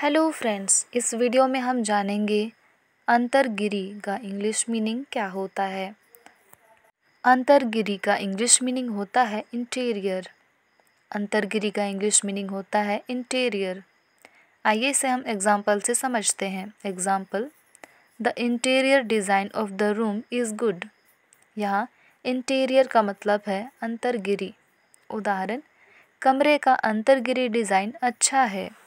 hello friends इस video में हम जानेंगे अंतरगिरी का इंग्लिश मीनिंग क्या होता है अंतरगिरी का इंग्लिश मीनिंग होता है इंटीरियर अंतरगिरी का इंग्लिश मीनिंग होता है इंटीरियर आइए इसे हम एग्जाम्पल से समझते हैं example the interior design of the room is good यहाँ इंटीरियर का मतलब है अंतरगिरी उदाहरण कमरे का अंतरगिरी डिज़ाइन अच्छा है